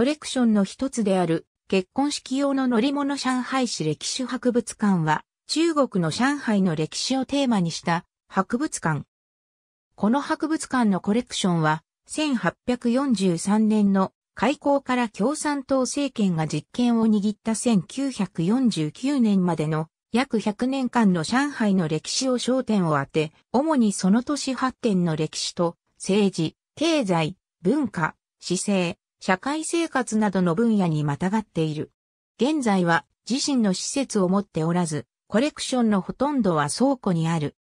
コレクションの一つである結婚式用の乗り物上海市歴史博物館は中国の上海の歴史をテーマにした博物館。この博物館のコレクションは1843年の開港から共産党政権が実権を握った1949年までの約100年間の上海の歴史を焦点を当て、主にその都市発展の歴史と政治、経済、文化、姿勢、社会生活などの分野にまたがっている。現在は自身の施設を持っておらず、コレクションのほとんどは倉庫にある。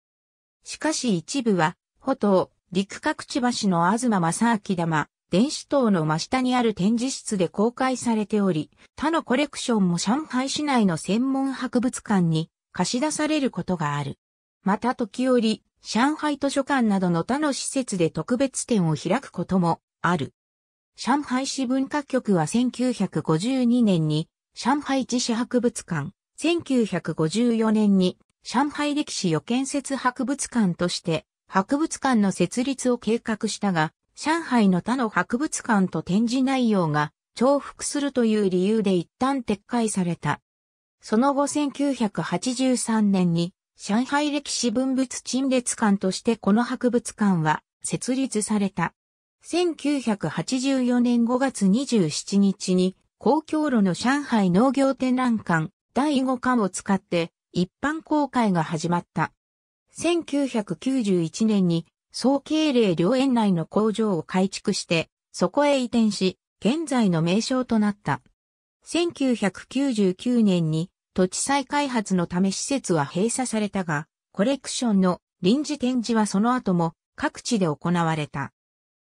しかし一部は、歩道、陸各地橋の東正明玉、電子塔の真下にある展示室で公開されており、他のコレクションも上海市内の専門博物館に貸し出されることがある。また時折、上海図書館などの他の施設で特別展を開くこともある。上海市文化局は1952年に上海自市博物館、1954年に上海歴史予建設博物館として博物館の設立を計画したが、上海の他の博物館と展示内容が重複するという理由で一旦撤回された。その後1983年に上海歴史文物陳列館としてこの博物館は設立された。1984年5月27日に公共路の上海農業展覧館第5巻を使って一般公開が始まった。1991年に総経営両園内の工場を改築して、そこへ移転し、現在の名称となった。1999年に土地再開発のため施設は閉鎖されたが、コレクションの臨時展示はその後も各地で行われた。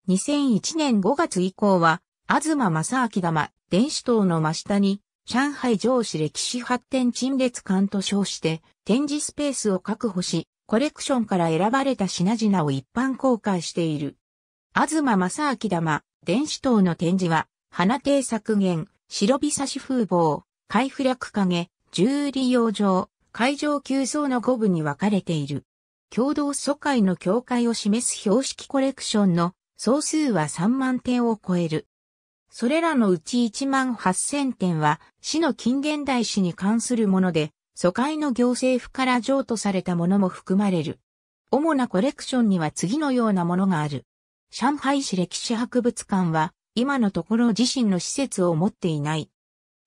2001年5月以降は、東正明玉、電子塔の真下に、上海上市歴史発展陳列館と称して、展示スペースを確保し、コレクションから選ばれた品々を一般公開している。東正明玉、電子塔の展示は、花亭削減、白び差し風貌、開布略影、重利用上、会場急層の五部に分かれている。共同疎開の境界を示す標識コレクションの総数は3万点を超える。それらのうち1万8000点は、市の近現代史に関するもので、疎開の行政府から譲渡されたものも含まれる。主なコレクションには次のようなものがある。上海市歴史博物館は、今のところ自身の施設を持っていない。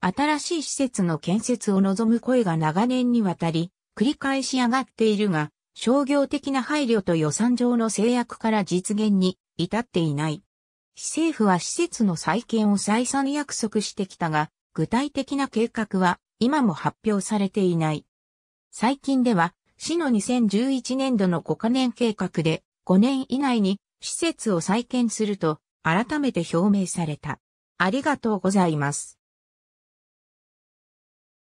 新しい施設の建設を望む声が長年にわたり、繰り返し上がっているが、商業的な配慮と予算上の制約から実現に至っていない。市政府は施設の再建を再三約束してきたが、具体的な計画は今も発表されていない。最近では、市の2011年度の5カ年計画で、5年以内に施設を再建すると改めて表明された。ありがとうございます。